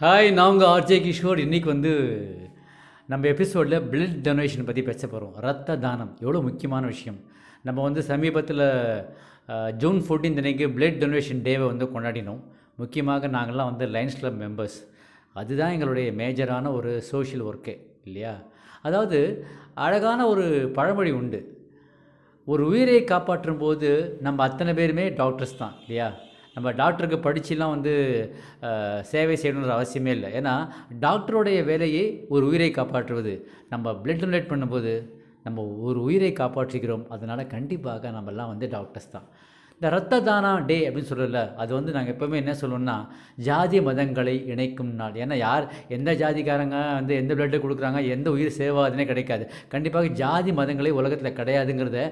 hi நான் உங்கள் RJ Kishore இன்றைக்கி வந்து நம்ம எபிசோடில் பிளட் டொனேஷன் பற்றி பேச போகிறோம் ரத்த தானம் எவ்வளோ முக்கியமான விஷயம் நம்ம வந்து சமீபத்தில் ஜூன் ஃபோர்டீன் தினைக்கு பிளட் டொனேஷன் டேவை வந்து கொண்டாடினோம் முக்கியமாக நாங்கள்லாம் வந்து லைன்ஸ் கிளப் மெம்பர்ஸ் அதுதான் எங்களுடைய மேஜரான ஒரு சோஷியல் ஒர்க்கு இல்லையா அதாவது அழகான ஒரு பழமொழி உண்டு ஒரு உயிரை காப்பாற்றும் போது நம்ம அத்தனை பேருமே டாக்டர்ஸ் தான் இல்லையா நம்ம டாக்டருக்கு படிச்சுலாம் வந்து சேவை செய்யணுன்ற அவசியமே இல்லை ஏன்னா டாக்டருடைய வேலையை ஒரு உயிரை காப்பாற்றுவது நம்ம பிளட் டொனேட் பண்ணும்போது நம்ம ஒரு உயிரை காப்பாற்றுகிறோம் அதனால் கண்டிப்பாக நம்மெல்லாம் வந்து டாக்டர்ஸ் தான் இந்த ரத்த தானா டே அப்படின்னு சொல்லல அது வந்து நாங்கள் எப்போவுமே என்ன சொல்லணும்னா ஜாதி மதங்களை இணைக்கும் நாள் ஏன்னா யார் எந்த ஜாதிக்காரங்க வந்து எந்த பிளட்டு கொடுக்குறாங்க எந்த உயிர் சேவாதுன்னே கிடைக்காது கண்டிப்பாக ஜாதி மதங்களை உலகத்தில் கிடையாதுங்கிறத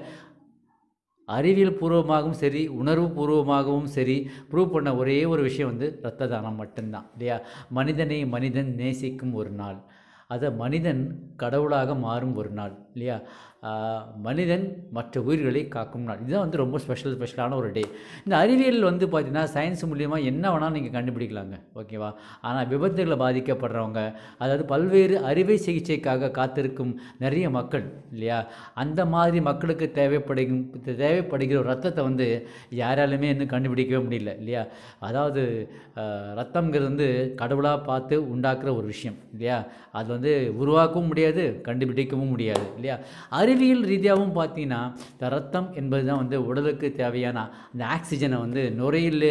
அறிவியல் பூர்வமாகவும் சரி உணர்வு பூர்வமாகவும் சரி ப்ரூவ் பண்ண ஒரே ஒரு விஷயம் வந்து ரத்த தானம் மட்டும்தான் இல்லையா மனிதனை மனிதன் நேசிக்கும் ஒரு நாள் அதை மனிதன் கடவுளாக மாறும் ஒரு நாள் இல்லையா மனிதன் மற்ற உயிர்களை காக்கும் நாள் இதுதான் வந்து ரொம்ப ஸ்பெஷல் ஸ்பெஷலான ஒரு டே இந்த அறிவியல் வந்து பார்த்திங்கன்னா சயின்ஸ் மூலியமாக என்ன வேணாலும் நீங்கள் கண்டுபிடிக்கலாங்க ஓகேவா ஆனால் விபத்துகளை பாதிக்கப்படுறவங்க அதாவது பல்வேறு அறுவை சிகிச்சைக்காக காத்திருக்கும் நிறைய மக்கள் இல்லையா அந்த மாதிரி மக்களுக்கு தேவைப்படு தேவைப்படுகிற ரத்தத்தை வந்து யாராலுமே இன்னும் கண்டுபிடிக்கவே முடியல இல்லையா அதாவது ரத்தம்ங்கிறது வந்து கடவுளாக பார்த்து உண்டாக்குற ஒரு விஷயம் இல்லையா அது வந்து உருவாக்கவும் முடியாது கண்டுபிடிக்கவும் முடியாது இல்லையா அறிவியல் ரீதியாகவும் பார்த்தீங்கன்னா இந்த ரத்தம் என்பது தான் வந்து உடலுக்கு தேவையான அந்த ஆக்சிஜனை வந்து நுரையில்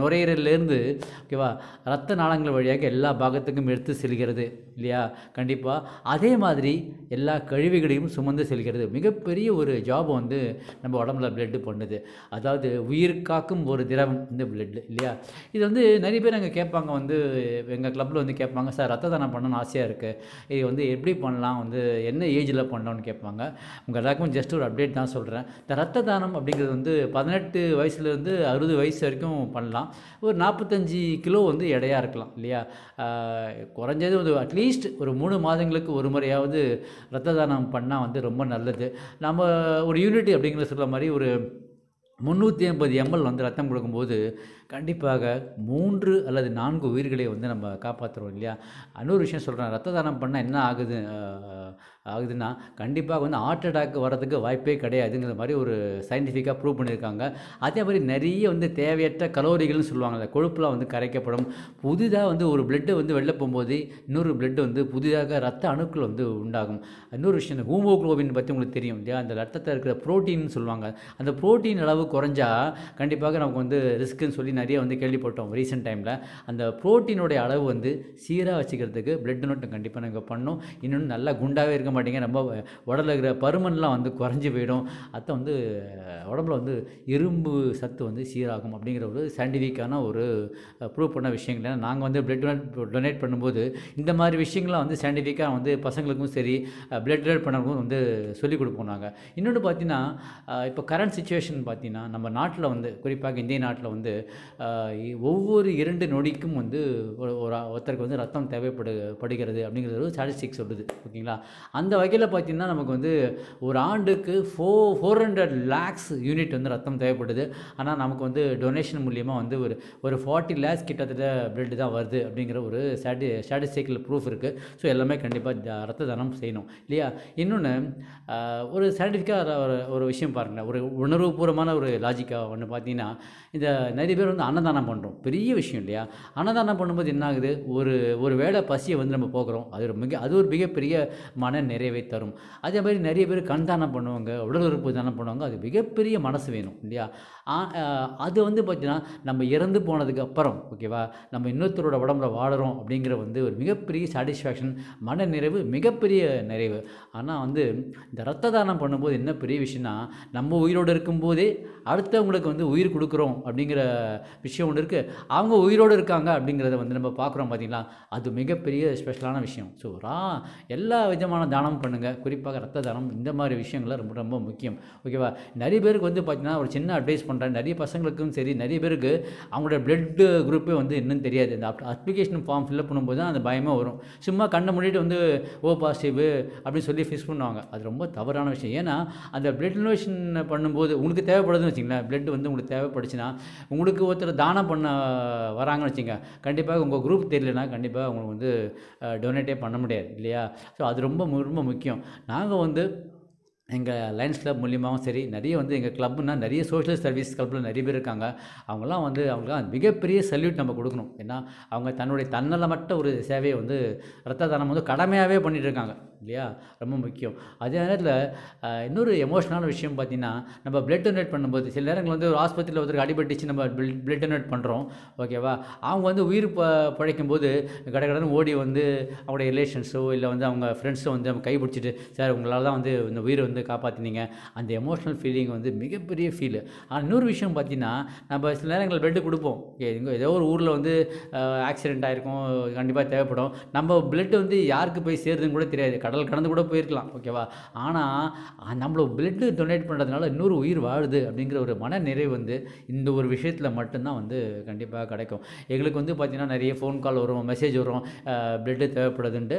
நுரையீரலேருந்து ஓகேவா ரத்த நாளங்கள் வழியாக எல்லா பாகத்துக்கும் எடுத்து செல்கிறது இல்லையா கண்டிப்பாக அதே மாதிரி எல்லா கழிவுகளையும் சுமந்து செல்கிறது மிகப்பெரிய ஒரு ஜாப் வந்து நம்ம உடம்புல பிளட்டு பண்ணுது அதாவது உயிர் காக்கும் ஒரு திரவம் இந்த பிளட்டு இல்லையா இது வந்து நிறைய பேர் அங்கே கேட்பாங்க வந்து எங்கள் கிளப்பில் வந்து கேட்பாங்க சார் ரத்த தானம் பண்ணணும்னு ஆசையாக இருக்குது இது வந்து எப்படி பண்ணலாம் வந்து என்ன ஏஜில் பண்ணணும்னு கேட்பாங்க உங்கள் எல்லாருக்கும் ஜஸ்ட் ஒரு அப்டேட் தான் சொல்கிறேன் இந்த ரத்த தானம் அப்படிங்கிறது வந்து பதினெட்டு வயசுலேருந்து அறுபது வயசு வரைக்கும் பண்ணலாம் ஒரு நாற்பத்தஞ்சு கிலோ வந்து எடையாக இருக்கலாம் இல்லையா குறைஞ்சது வந்து அட்லீஸ்ட் அட்லீஸ்ட் ஒரு மூணு மாதங்களுக்கு ஒரு முறையாவது ரத்த தானம் பண்ணால் வந்து ரொம்ப நல்லது நம்ம ஒரு யூனிட்டி அப்படிங்கிற சொல்கிற மாதிரி ஒரு முந்நூற்றி ஐம்பது எம்எல் வந்து ரத்தம் கொடுக்கும்போது கண்டிப்பாக மூன்று அல்லது நான்கு உயிர்களை வந்து நம்ம காப்பாற்றுறோம் இல்லையா இன்னொரு விஷயம் சொல்கிறேன் ரத்த தானம் பண்ணால் என்ன ஆகுது ஆகுதுன்னா கண்டிப்பாக வந்து ஹார்ட் அட்டாக் வர்றதுக்கு வாய்ப்பே கிடையாதுங்கிற மாதிரி ஒரு சயின்டிஃபிக்காக ப்ரூவ் பண்ணியிருக்காங்க அதே மாதிரி நிறைய வந்து தேவையற்ற கலோரிகள்னு அந்த கொழுப்புலாம் வந்து கரைக்கப்படும் புதிதாக வந்து ஒரு பிளட்டு வந்து வெளில போகும்போது இன்னொரு பிளட்டு வந்து புதிதாக ரத்த அணுக்கள் வந்து உண்டாகும் இன்னொரு விஷயம் ஹூமோக்ளோபின் பற்றி உங்களுக்கு தெரியும் இல்லையா அந்த ரத்தத்தில் இருக்கிற ப்ரோட்டீன் சொல்லுவாங்க அந்த ப்ரோட்டீன் அளவு குறைஞ்சா கண்டிப்பாக நமக்கு வந்து ரிஸ்க்குன்னு சொல்லி நிறைய வந்து கேள்விப்பட்டோம் ரீசெண்ட் டைமில் அந்த ப்ரோட்டீனுடைய அளவு வந்து சீராக வச்சுக்கிறதுக்கு பிளட் நோட்டை கண்டிப்பாக நாங்கள் பண்ணோம் இன்னொன்று நல்லா குண்டாகவே இருக்க மாட்டீங்க நம்ம உடலில் இருக்கிற பருமன்லாம் வந்து குறைஞ்சி போயிடும் அத்தை வந்து உடம்புல வந்து இரும்பு சத்து வந்து சீராகும் அப்படிங்கிற ஒரு சயின்டிஃபிக்கான ஒரு ப்ரூவ் பண்ண விஷயங்கள் ஏன்னா நாங்கள் வந்து பிளட் டொனேட் பண்ணும்போது இந்த மாதிரி விஷயங்கள்லாம் வந்து சயின்டிஃபிக்காக வந்து பசங்களுக்கும் சரி பிளட் டொனேட் பண்ணவங்களுக்கும் வந்து சொல்லிக் கொடுப்போம் நாங்கள் இன்னொன்று பார்த்தீங்கன்னா இப்போ கரண்ட் சுச்சுவேஷன் பார்த்தீங்கன்னா நம்ம நாட்டில் வந்து குறிப்பாக இந்திய நாட்டில் வந்து ஒவ்வொரு இரண்டு நொடிக்கும் வந்து ஒரு ஒருத்தருக்கு வந்து ரத்தம் தேவைப்படு படுகிறது அப்படிங்கிறது ஒரு ஸ்டாட்டிஸ்டிக் சொல்லுது ஓகேங்களா அந்த அந்த வகையில் பார்த்திங்கன்னா நமக்கு வந்து ஒரு ஆண்டுக்கு ஃபோ ஃபோர் ஹண்ட்ரட் லேக்ஸ் யூனிட் வந்து ரத்தம் தேவைப்படுது ஆனால் நமக்கு வந்து டொனேஷன் மூலியமாக வந்து ஒரு ஒரு ஃபார்ட்டி லேக்ஸ் கிட்டத்தட்ட பிளட் தான் வருது அப்படிங்கிற ஒரு ஸ்டாட்டி ஸ்டாட்டிஸ்டிக்கில் ப்ரூஃப் இருக்குது ஸோ எல்லாமே கண்டிப்பாக ரத்த தானம் செய்யணும் இல்லையா இன்னொன்று ஒரு சயின்டிஃபிக்காக ஒரு ஒரு விஷயம் பாருங்கள் ஒரு உணர்வுபூர்வமான ஒரு லாஜிக்காக ஒன்று பார்த்தீங்கன்னா இந்த நிறைய பேர் வந்து அன்னதானம் பண்ணுறோம் பெரிய விஷயம் இல்லையா அன்னதானம் பண்ணும்போது என்ன ஆகுது ஒரு ஒரு வேளை பசியை வந்து நம்ம போக்குறோம் அது ஒரு மிக அது ஒரு மிகப்பெரிய மன நிறைவை தரும் அதே மாதிரி நிறைய பேர் கண் தானம் பண்ணுவாங்க உடல் உறுப்பு தானம் பண்ணுவாங்க அது மிகப்பெரிய மனசு வேணும் இல்லையா அது வந்து பார்த்திங்கன்னா நம்ம இறந்து போனதுக்கு அப்புறம் ஓகேவா நம்ம இன்னொருத்தரோட உடம்புல வாழறோம் அப்படிங்கிற வந்து ஒரு மிகப்பெரிய சாட்டிஸ்ஃபேக்ஷன் மன நிறைவு மிகப்பெரிய நிறைவு ஆனால் வந்து இந்த ரத்த தானம் பண்ணும்போது என்ன பெரிய விஷயம்னா நம்ம உயிரோடு இருக்கும்போதே அடுத்தவங்களுக்கு வந்து உயிர் கொடுக்குறோம் அப்படிங்கிற விஷயம் ஒன்று இருக்குது அவங்க உயிரோடு இருக்காங்க அப்படிங்கிறத வந்து நம்ம பார்க்குறோம் பார்த்தீங்களா அது மிகப்பெரிய ஸ்பெஷலான விஷயம் ஸோ எல்லா விதமான தானம் பண்ணுங்கள் குறிப்பாக ரத்த தானம் இந்த மாதிரி விஷயங்கள்லாம் ரொம்ப ரொம்ப முக்கியம் ஓகேவா நிறைய பேருக்கு வந்து பார்த்திங்கன்னா ஒரு சின்ன அட்வைஸ் பண்ணுறேன் நிறைய பசங்களுக்கும் சரி நிறைய பேருக்கு அவங்களோட ப்ளட்டு குரூப்பே வந்து என்னன்னு தெரியாது இந்த அப்ளிகேஷன் ஃபார்ம் ஃபில்அப் பண்ணும்போது தான் அந்த பயமாக வரும் சும்மா கண்ணை முடிவிட்டு வந்து ஓ பாசிட்டிவ் அப்படின்னு சொல்லி ஃபிக்ஸ் பண்ணுவாங்க அது ரொம்ப தவறான விஷயம் ஏன்னா அந்த பிளட் டொனேஷன் பண்ணும்போது உங்களுக்கு தேவைப்படுதுன்னு வச்சிங்களேன் பிளட் வந்து உங்களுக்கு தேவைப்படுச்சுன்னா உங்களுக்கு ஒருத்தர் தானம் பண்ண வராங்கன்னு வச்சுங்க கண்டிப்பாக உங்கள் குரூப் தெரியலனா கண்டிப்பாக உங்களுக்கு வந்து டொனேட்டே பண்ண முடியாது இல்லையா ஸோ அது ரொம்ப ரொம்ப முக்கியம் நாங்கள் வந்து எங்கள் லயன்ஸ் கிளப் மூலியமாகவும் சரி நிறைய வந்து எங்கள் கிளப்புனால் நிறைய சோஷியல் சர்வீஸ் கிளப்பில் நிறைய பேர் இருக்காங்க அவங்களாம் வந்து அவங்களாம் மிகப்பெரிய சல்யூட் நம்ம கொடுக்கணும் ஏன்னா அவங்க தன்னுடைய தன்னலமற்ற ஒரு சேவையை வந்து ரத்த தானம் வந்து கடமையாகவே பண்ணிகிட்டு இருக்காங்க இல்லையா ரொம்ப முக்கியம் அதே நேரத்தில் இன்னொரு எமோஷனலான விஷயம் பார்த்திங்கன்னா நம்ம பிளட் டொனேட் பண்ணும்போது சில நேரங்கள் வந்து ஒரு ஆஸ்பத்திரியில் ஒருத்தருக்கு அடிபட்டுச்சு நம்ம பிளட் டொனேட் பண்ணுறோம் ஓகேவா அவங்க வந்து உயிர் ப பழைக்கும் போது கடகடன்னு ஓடி வந்து அவங்களுடைய ரிலேஷன்ஸோ இல்லை வந்து அவங்க ஃப்ரெண்ட்ஸோ வந்து அவங்க கைப்பிடிச்சிட்டு சார் உங்களால் தான் வந்து இந்த உயிர் வந்து வந்து காப்பாற்றினீங்க அந்த எமோஷனல் ஃபீலிங் வந்து மிகப்பெரிய ஃபீல் ஆனால் இன்னொரு விஷயம் பார்த்தீங்கன்னா நம்ம சில நேரங்கள் பிளட்டு கொடுப்போம் எங்கே ஏதோ ஒரு ஊரில் வந்து ஆக்சிடெண்ட் ஆகிருக்கும் கண்டிப்பாக தேவைப்படும் நம்ம பிளட்டு வந்து யாருக்கு போய் சேருதுன்னு கூட தெரியாது கடல் கடந்து கூட போயிருக்கலாம் ஓகேவா ஆனால் நம்மளோட பிளட்டு டொனேட் பண்ணுறதுனால இன்னொரு உயிர் வாழுது அப்படிங்கிற ஒரு மன நிறைவு வந்து இந்த ஒரு விஷயத்தில் மட்டும்தான் வந்து கண்டிப்பாக கிடைக்கும் எங்களுக்கு வந்து பார்த்திங்கன்னா நிறைய ஃபோன் கால் வரும் மெசேஜ் வரும் பிளட்டு தேவைப்படுதுன்ட்டு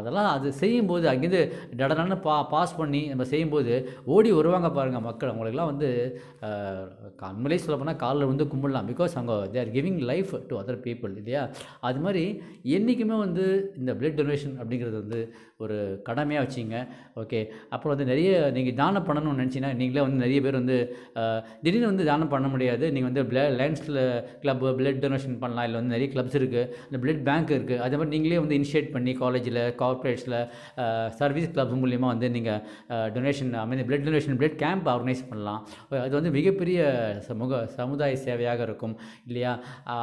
அதெல்லாம் அது செய்யும்போது அங்கேருந்து டடனான பா பாஸ் பண்ணி நம்ம செய்யும்போது ஓடி வருவாங்க பாருங்கள் மக்கள் அவங்களுக்குலாம் வந்து கண்மலே சொல்ல போனால் காலில் வந்து கும்பிடலாம் பிகாஸ் அவங்க they are giving life to other people இல்லையா அது மாதிரி என்றைக்குமே வந்து இந்த பிளட் டொனேஷன் அப்படிங்கிறது வந்து ஒரு கடமையாக வச்சிங்க ஓகே அப்புறம் வந்து நிறைய நீங்கள் தானம் பண்ணணும்னு நினச்சிங்கன்னா நீங்களே வந்து நிறைய பேர் வந்து திடீர்னு வந்து தானம் பண்ண முடியாது நீங்கள் வந்து பிள லைன்ஸில் கிளப் பிளட் டொனேஷன் பண்ணலாம் இல்லை வந்து நிறைய கிளப்ஸ் இருக்குது இந்த பிளட் பேங்க் இருக்குது அதே மாதிரி நீங்களே வந்து இனிஷியேட் பண்ணி காலேஜில் கார்பரேட்ஸில் சர்வீஸ் கிளப் மூலியமாக வந்து நீங்கள் donation I mean blood donation blood camp organise பண்ணலாம் அது வந்து மிகப்பெரிய சமூக சமுதாய சேவையாக இருக்கும் இல்லையா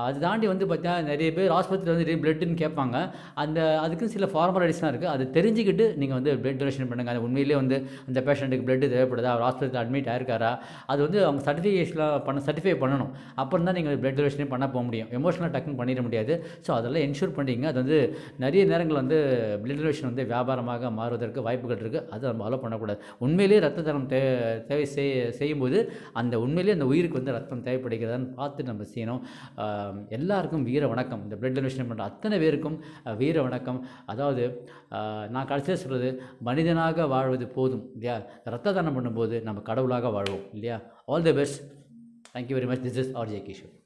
அது தாண்டி வந்து பார்த்தீங்கன்னா நிறைய பேர் ஆஸ்பத்திரியில் வந்து பிளட்டுன்னு கேட்பாங்க அந்த அதுக்கு சில ஃபார்மாலிட்டிஸ்லாம் இருக்குது அதை தெரிஞ்சுக்கிட்டு நீங்கள் வந்து பிளட் டொனேஷன் பண்ணுங்கள் அந்த உண்மையிலே வந்து அந்த பேஷண்ட்டுக்கு பிளட்டு தேவைப்படுதா அவர் ஆஸ்பத்திரியில் அட்மிட் ஆயிருக்காரா அது வந்து அவங்க சர்டிஃபிகேஷன்லாம் பண்ண சர்டிஃபை பண்ணணும் அப்புறம் தான் நீங்கள் பிளட் டொனேஷனே பண்ண போக முடியும் எமோஷனலாக டக்குன்னு பண்ணிட முடியாது ஸோ அதெல்லாம் என்ஷூர் பண்ணிங்க அது வந்து நிறைய நேரங்கள் வந்து பிளட் டொனேஷன் வந்து வியாபாரமாக மாறுவதற்கு வாய்ப்புகள் இருக்குது அது நம்ம அலோ பண்ணக்கூடாது உண்மையிலேயே ரத்த தானம் தே தேவை செய்ய செய்யும்போது அந்த உண்மையிலேயே அந்த உயிருக்கு வந்து ரத்தம் தேவைப்படுகிறதான்னு பார்த்து நம்ம செய்யணும் எல்லாருக்கும் வீர வணக்கம் இந்த பிளட் டொனேஷன் பண்ணுற அத்தனை பேருக்கும் வீர வணக்கம் அதாவது நான் கடைசியாக சொல்கிறது மனிதனாக வாழ்வது போதும் இல்லையா ரத்த தானம் பண்ணும்போது நம்ம கடவுளாக வாழ்வோம் இல்லையா all the best thank you very much this is R J Kishore